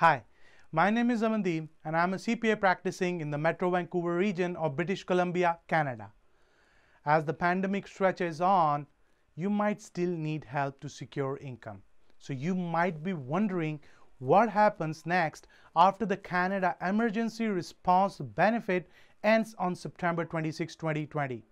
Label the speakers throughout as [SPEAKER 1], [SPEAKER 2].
[SPEAKER 1] Hi, my name is Amandeep and I'm a CPA practicing in the Metro Vancouver region of British Columbia, Canada. As the pandemic stretches on, you might still need help to secure income. So you might be wondering what happens next after the Canada Emergency Response Benefit ends on September 26, 2020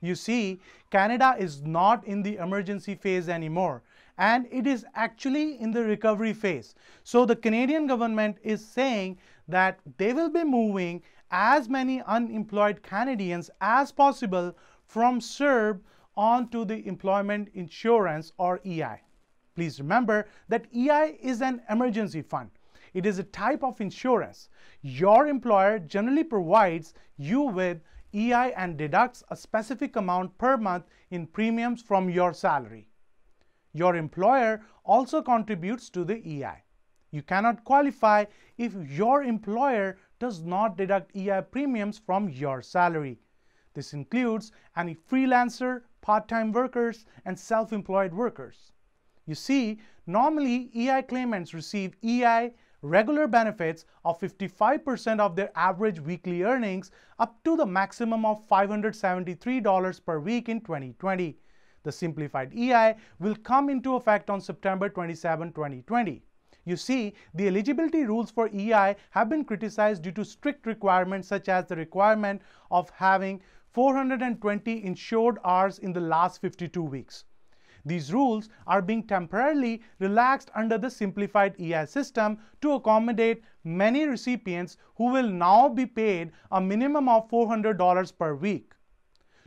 [SPEAKER 1] you see Canada is not in the emergency phase anymore and it is actually in the recovery phase. So the Canadian government is saying that they will be moving as many unemployed Canadians as possible from CERB onto the Employment Insurance or EI. Please remember that EI is an emergency fund. It is a type of insurance. Your employer generally provides you with EI and deducts a specific amount per month in premiums from your salary. Your employer also contributes to the EI. You cannot qualify if your employer does not deduct EI premiums from your salary. This includes any freelancer, part-time workers, and self-employed workers. You see, normally EI claimants receive EI regular benefits of 55% of their average weekly earnings up to the maximum of $573 per week in 2020. The simplified EI will come into effect on September 27, 2020. You see, the eligibility rules for EI have been criticized due to strict requirements such as the requirement of having 420 insured hours in the last 52 weeks. These rules are being temporarily relaxed under the simplified EI system to accommodate many recipients who will now be paid a minimum of $400 per week.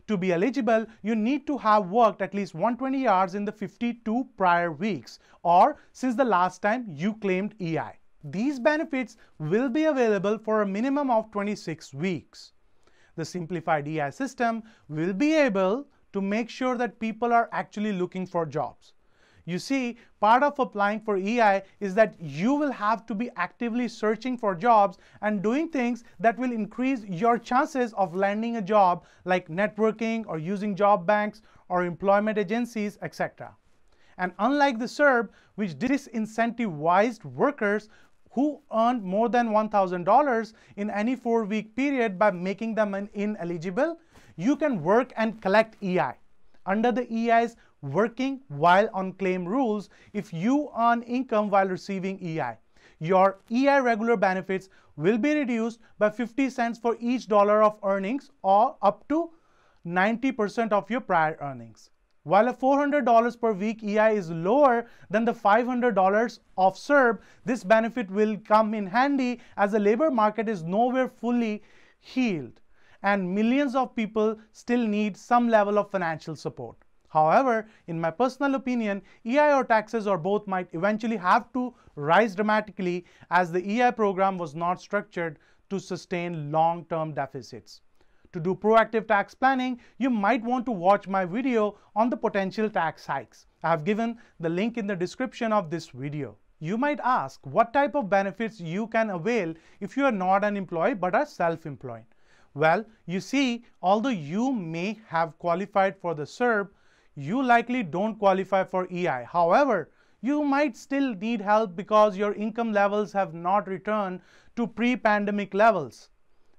[SPEAKER 1] To be eligible, you need to have worked at least 120 hours in the 52 prior weeks or since the last time you claimed EI. These benefits will be available for a minimum of 26 weeks. The simplified EI system will be able to make sure that people are actually looking for jobs. You see, part of applying for EI is that you will have to be actively searching for jobs and doing things that will increase your chances of landing a job like networking or using job banks or employment agencies, etc. And unlike the SERB, which disincentivized workers who earned more than $1,000 in any four-week period by making them ineligible, you can work and collect EI. Under the EI's working while on claim rules, if you earn income while receiving EI, your EI regular benefits will be reduced by 50 cents for each dollar of earnings or up to 90% of your prior earnings. While a $400 per week EI is lower than the $500 of SERB, this benefit will come in handy as the labor market is nowhere fully healed and millions of people still need some level of financial support. However, in my personal opinion, EI or taxes or both might eventually have to rise dramatically as the EI program was not structured to sustain long-term deficits. To do proactive tax planning, you might want to watch my video on the potential tax hikes. I have given the link in the description of this video. You might ask what type of benefits you can avail if you are not an employee but are self-employed. Well, you see, although you may have qualified for the SERB, you likely don't qualify for EI. However, you might still need help because your income levels have not returned to pre-pandemic levels.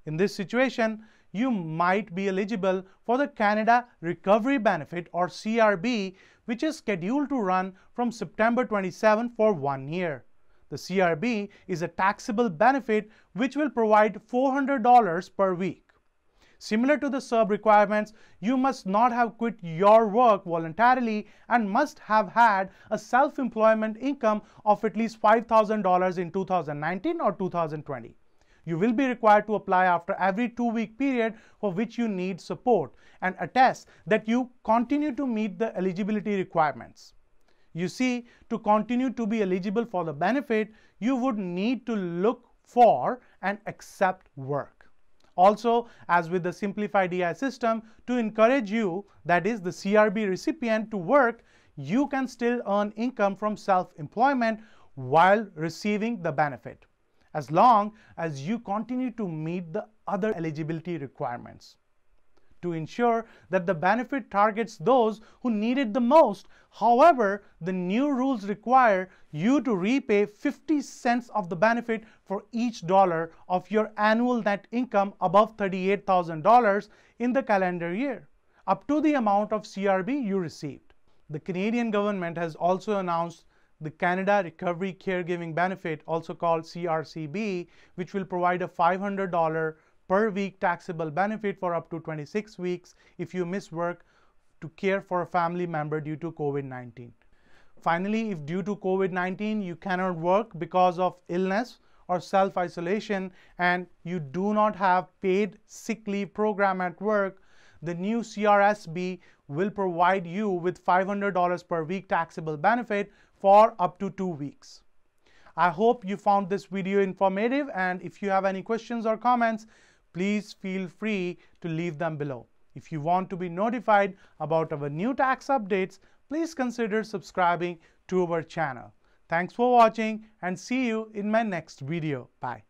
[SPEAKER 1] In this situation, you might be eligible for the Canada Recovery Benefit or CRB, which is scheduled to run from September 27 for one year. The CRB is a taxable benefit which will provide $400 per week. Similar to the SERB requirements, you must not have quit your work voluntarily and must have had a self-employment income of at least $5,000 in 2019 or 2020. You will be required to apply after every two-week period for which you need support and attest that you continue to meet the eligibility requirements. You see, to continue to be eligible for the benefit, you would need to look for and accept work. Also, as with the Simplified EI system, to encourage you, that is the CRB recipient to work, you can still earn income from self-employment while receiving the benefit, as long as you continue to meet the other eligibility requirements to ensure that the benefit targets those who need it the most. However, the new rules require you to repay 50 cents of the benefit for each dollar of your annual net income above $38,000 in the calendar year, up to the amount of CRB you received. The Canadian government has also announced the Canada Recovery Caregiving Benefit, also called CRCB, which will provide a $500 per week taxable benefit for up to 26 weeks if you miss work to care for a family member due to COVID-19. Finally, if due to COVID-19 you cannot work because of illness or self-isolation and you do not have paid sick leave program at work, the new CRSB will provide you with $500 per week taxable benefit for up to two weeks. I hope you found this video informative and if you have any questions or comments, please feel free to leave them below. If you want to be notified about our new tax updates, please consider subscribing to our channel. Thanks for watching and see you in my next video. Bye.